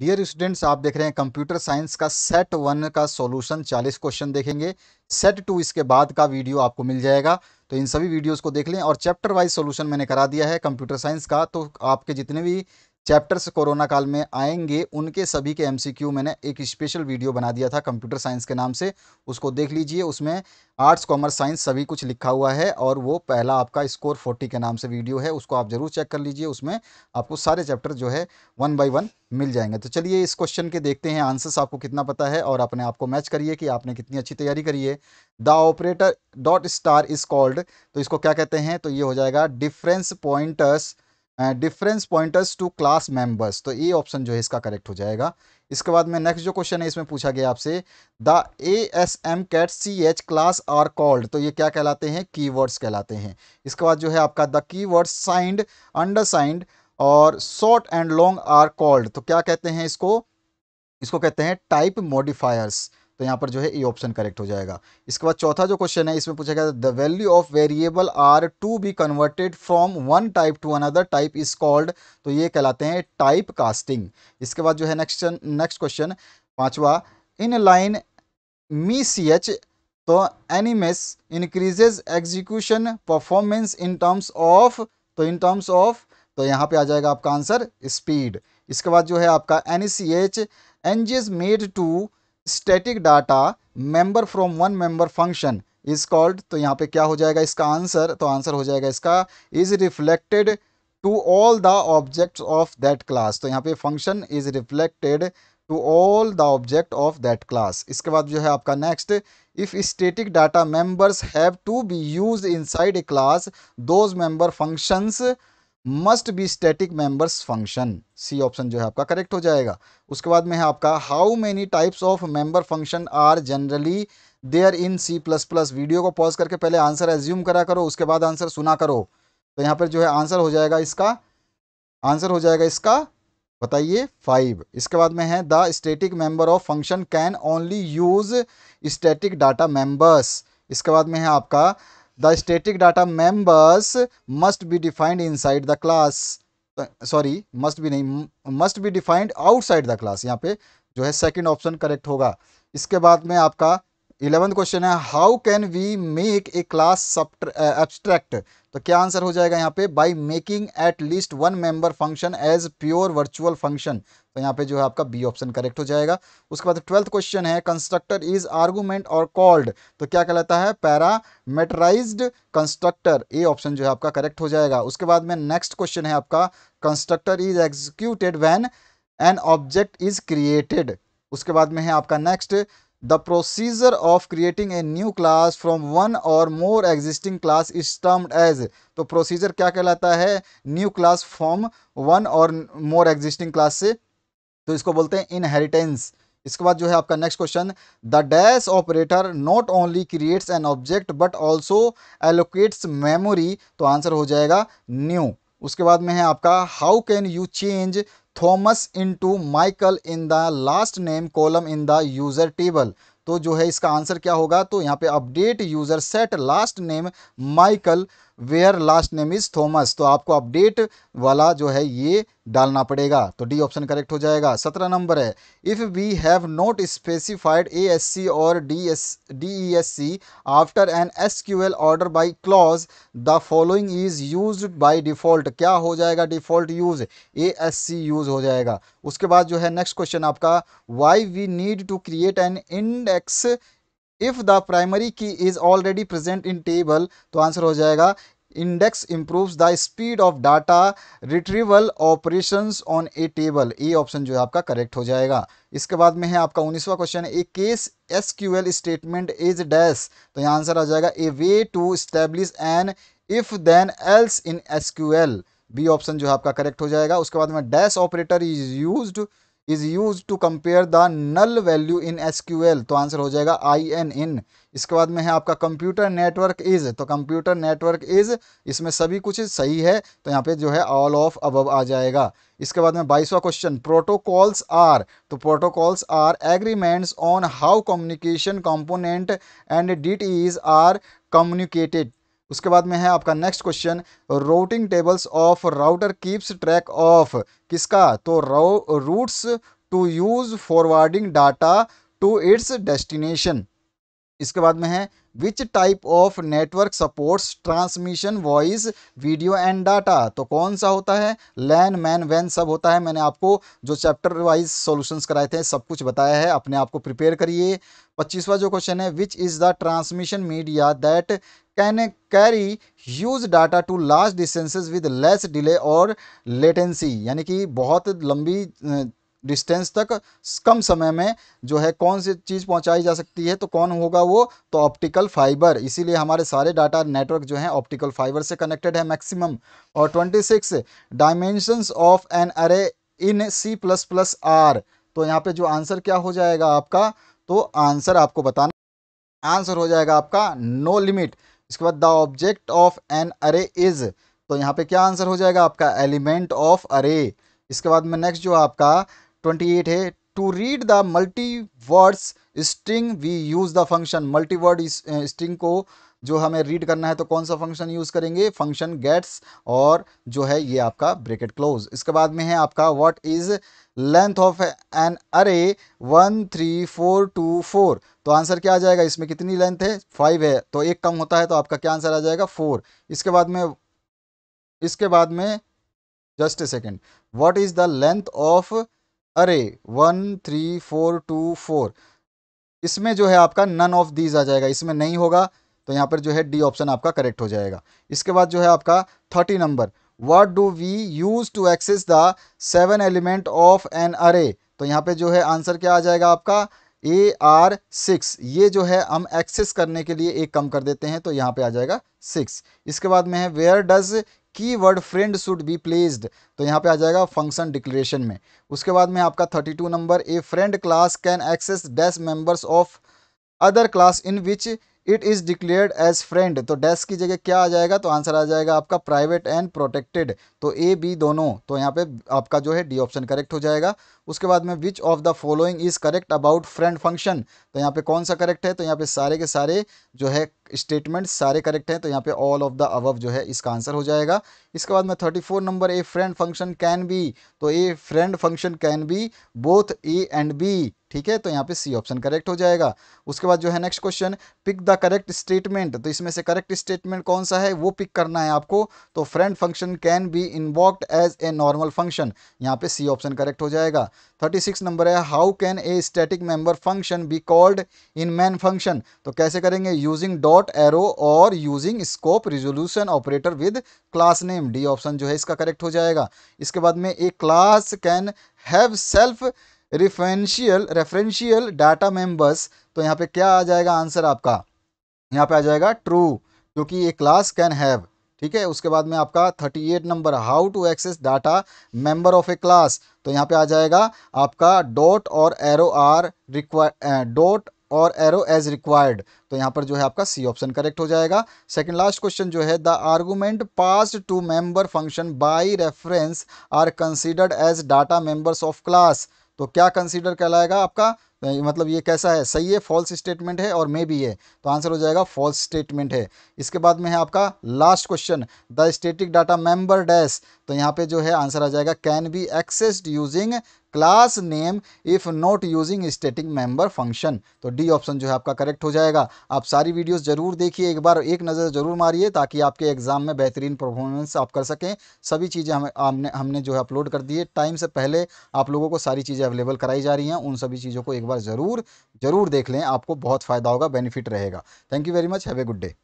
dear students आप देख रहे हैं कंप्यूटर साइंस का सेट वन का सॉल्यूशन 40 क्वेश्चन देखेंगे सेट टू इसके बाद का वीडियो आपको मिल जाएगा तो इन सभी वीडियोस को देख लें और चैप्टर वाइज सॉल्यूशन मैंने करा दिया है कंप्यूटर साइंस का तो आपके जितने भी चैप्टर्स कोरोना काल में आएंगे उनके सभी के एमसीक्यू मैंने एक स्पेशल वीडियो बना दिया था कंप्यूटर साइंस के नाम से उसको देख लीजिए उसमें आर्ट्स कॉमर्स साइंस सभी कुछ लिखा हुआ है और वो पहला आपका स्कोर फोर्टी के नाम से वीडियो है उसको आप ज़रूर चेक कर लीजिए उसमें आपको सारे चैप्टर जो है वन बाई वन मिल जाएंगे तो चलिए इस क्वेश्चन के देखते हैं आंसर्स आपको कितना पता है और अपने आपको मैच करिए कि आपने कितनी अच्छी तैयारी करी है the operator dot star is called तो इसको क्या कहते हैं तो ये हो जाएगा difference pointers difference pointers to class members तो ए ऑप्शन जो है इसका करेक्ट हो जाएगा इसके बाद में नेक्स्ट जो क्वेश्चन है इसमें पूछा गया आपसे the A S M cat C H class are called तो ये क्या कहलाते हैं कीवर्ड्स कहलाते हैं इसके बाद जो है आपका the keywords signed unsigned और short and long are called तो क्या कहते हैं इसको इसको कहते हैं टाइप मॉडिफायर्स तो यहाँ पर जो है ये ऑप्शन करेक्ट हो जाएगा इसके बाद चौथा जो क्वेश्चन है इसमें पूछा गया the value of variable are to be converted from one type to another type is called तो ये कहलाते हैं टाइप कास्टिंग इसके बाद जो है नेक्स्ट नेक्स्ट क्वेश्चन पांचवा inline me C H तो enemies increases execution performance in terms of तो इन टर्म्स ऑफ तो यहाँ पे आ जाएगा आपका आंसर स्पीड इसके बाद जो है आपका N C H N made to static data member from one member function is called तो यहाँ पे क्या हो जाएगा इसका आंसर तो आंसर हो जाएगा इसका is reflected to all the objects of that class तो यहाँ पे function is reflected to all the object of that class इसके बाद जो है आपका next if static data members have to be use side a class those member functions must be static members function C option जो है आपका correct हो जाएगा उसके बाद में है आपका how many types of member function are generally there in C plus plus video को पॉज करके पहले आंसर एज्यूम करा करो उसके बाद आंसर सुना करो तो यहाँ पर जो है आंसर हो जाएगा इसका आंसर हो जाएगा इसका बताइए फाइव इसके बाद में है the static member of function can only use static data members इसके बाद में है आपका static data data must be defined inside the class sorry must भी नहीं must be defined outside the class यहाँ पे जो है सेकंड ऑप्शन करेक्ट होगा इसके बाद में आपका इलेवंथ क्वेश्चन है how can we make a class abstract तो क्या आंसर हो जाएगा यहाँ पे by making at least one member function as pure virtual function तो यहाँ पे जो है आपका बी ऑप्शन करेक्ट हो जाएगा उसके बाद ट्वेल्थ क्वेश्चन है कंस्ट्रक्टर इज आर्गूमेंट और कॉल्ड तो क्या कहलाता है पैरामेटराइज कंस्ट्रक्टर ए ऑप्शन जो है आपका करेक्ट हो जाएगा उसके बाद में नेक्स्ट क्वेश्चन है आपका constructor is executed when an object is created उसके बाद में है आपका next the procedure of creating a new class from one or more existing class is termed as तो प्रोसीजर क्या कहलाता है new class from one or more existing class से तो इसको बोलते हैं इनहेरिटेंस इसके बाद जो है आपका next question the dash operator not only creates an object but also allocates memory तो आंसर हो जाएगा न्यू उसके बाद में है आपका how can you change Thomas into Michael in the last name column in the user table तो जो है इसका आंसर क्या होगा तो यहाँ पे update user set last name Michael where last name is Thomas तो आपको अपडेट वाला जो है ये डालना पड़ेगा तो डी ऑप्शन करेक्ट हो जाएगा सत्रह नंबर है if we have not specified A S C or D S D E S C after an S Q L order by clause the following is use by default क्या हो जाएगा default use A S C use हो जाएगा उसके बाद जो है next question आपका why we need to create an index if the primary key is already present in table तो आंसर हो जाएगा index improves the speed of data retrieval operations on a table A option जो है आपका correct हो जाएगा इसके बाद में है आपका उन्नीसवा question a case S Q L statement is dash तो यहाँ आंसर आ जाएगा a way to establish an if then else in S Q L B option जो है आपका करेक्ट हो जाएगा उसके बाद में dash operator is use is use to compare the null value in L तो आंसर हो जाएगा आई एन इन इसके बाद में है आपका कंप्यूटर नेटवर्क इज तो कंप्यूटर नेटवर्क इज इसमें सभी कुछ सही है तो यहाँ पे जो है ऑल ऑफ अबव आ जाएगा इसके बाद में बाईसवा क्वेश्चन प्रोटोकॉल्स आर तो protocols are agreements on how communication component and did is are communicated उसके बाद में है आपका next question routing tables of router keeps track of किसका तो routes to use forwarding data to its destination इसके बाद में है which type of network supports transmission voice video and data तो कौन सा होता है लैन मैन वैन सब होता है मैंने आपको जो चैप्टर वाइज सॉल्यूशंस कराए थे सब कुछ बताया है अपने आप को प्रिपेयर करिए पच्चीसवा जो क्वेश्चन है which is the transmission media that can carry huge data to large distances with less delay or latency यानी कि बहुत लंबी डिस्टेंस तक कम समय में जो है कौन सी चीज़ पहुंचाई जा सकती है तो कौन होगा वो तो ऑप्टिकल फाइबर इसीलिए हमारे सारे डाटा नेटवर्क जो हैं ऑप्टिकल फाइबर से कनेक्टेड है मैक्सिमम और 26 dimensions of an array in C plus plus are तो यहाँ पे जो आंसर क्या हो जाएगा आपका तो आंसर आपको बताना आंसर हो जाएगा आपका नो no लिमिट इसके बाद the object of an array is तो यहाँ पे क्या आंसर हो जाएगा आपका एलिमेंट ऑफ अरे इसके बाद में नेक्स्ट जो आपका ट्वेंटी एट है to read the multi words string we use the function multi word string को जो हमें रीड करना है तो कौन सा फंक्शन यूज़ करेंगे फंक्शन गेट्स और जो है ये आपका ब्रेकेट क्लोज इसके बाद में है आपका what is length of an array one three four two four तो आंसर क्या आ जाएगा इसमें कितनी लेंथ है फाइव है तो एक कम होता है तो आपका क्या आंसर आ जाएगा फोर इसके बाद में इसके बाद में just a second what is the length of array one three four two four इसमें जो है आपका नन ऑफ दीज आ जाएगा इसमें नहीं होगा तो यहाँ पर जो है डी ऑप्शन आपका करेक्ट हो जाएगा इसके बाद जो है आपका thirty number what do we use to access the seven element of an array तो यहाँ पे जो है आंसर क्या आ जाएगा आपका ए आर सिक्स ये जो है हम एक्सेस करने के लिए एक कम कर देते हैं तो यहाँ पे आ जाएगा सिक्स इसके बाद में है where does keyword friend should be placed तो यहाँ पे आ जाएगा फंक्शन डिक्लेरेशन में उसके बाद में आपका thirty two number a friend class can access dash members of other class in which it is declared as friend तो डैश की जगह क्या आ जाएगा तो आंसर आ जाएगा आपका प्राइवेट एंड प्रोटेक्टेड तो ए बी दोनों तो यहाँ पे आपका जो है डी ऑप्शन करेक्ट हो जाएगा उसके बाद में which of the following is correct about friend function तो यहाँ पे कौन सा करेक्ट है तो यहाँ पे सारे के सारे जो है स्टेटमेंट सारे करेक्ट हैं तो यहाँ पे ऑल ऑफ द अवव जो है इसका आंसर हो जाएगा इसके बाद में thirty four number a friend function can be तो a friend function can be both A and B ठीक है तो यहाँ पे सी ऑप्शन करेक्ट हो जाएगा उसके बाद जो है next question pick the correct statement तो इसमें से करेक्ट स्टेटमेंट कौन सा है वो पिक करना है आपको तो friend function can be invoked as a normal function यहाँ पे सी ऑप्शन करेक्ट हो जाएगा थर्टी सिक्स नंबर है how can a static member function be called in main function तो कैसे करेंगे यूजिंग डॉट एरो और using scope resolution operator with class name D option जो है इसका करेक्ट हो जाएगा इसके बाद में a class can have self referential referential data members तो यहाँ पे क्या आ जाएगा आंसर आपका यहाँ पे आ जाएगा ट्रू क्योंकि ये क्लास कैन हैव ठीक है उसके बाद में आपका 38 number how to access data member of a class तो यहाँ पे आ जाएगा आपका डॉट और एरो आर रिक्वायर डॉट और एरो एज रिक्वायर्ड तो यहाँ पर जो है आपका सी ऑप्शन करेक्ट हो जाएगा सेकंड लास्ट क्वेश्चन जो है the argument pass to member function by reference are considered as data members of class तो क्या कंसीडर कहलाएगा आपका मतलब ये कैसा है सही है फॉल्स स्टेटमेंट है और मे भी है तो आंसर हो जाएगा फॉल्स स्टेटमेंट है इसके बाद में है आपका last question the static data member dash तो यहाँ पे जो है आंसर आ जाएगा can be accessed using class name if not using static member function तो डी ऑप्शन जो है आपका करेक्ट हो जाएगा आप सारी वीडियोस जरूर देखिए एक बार एक नज़र जरूर मारिए ताकि आपके एग्जाम में बेहतरीन परफॉर्मेंस आप कर सकें सभी चीज़ें हम हमने हमने जो है अपलोड कर दिए टाइम से पहले आप लोगों को सारी चीज़ें अवेलेबल कराई जा रही हैं उन सभी चीज़ों को एक बार ज़रूर ज़रूर देख लें आपको बहुत फ़ायदा होगा बेनिफिट रहेगा thank you very much have a good day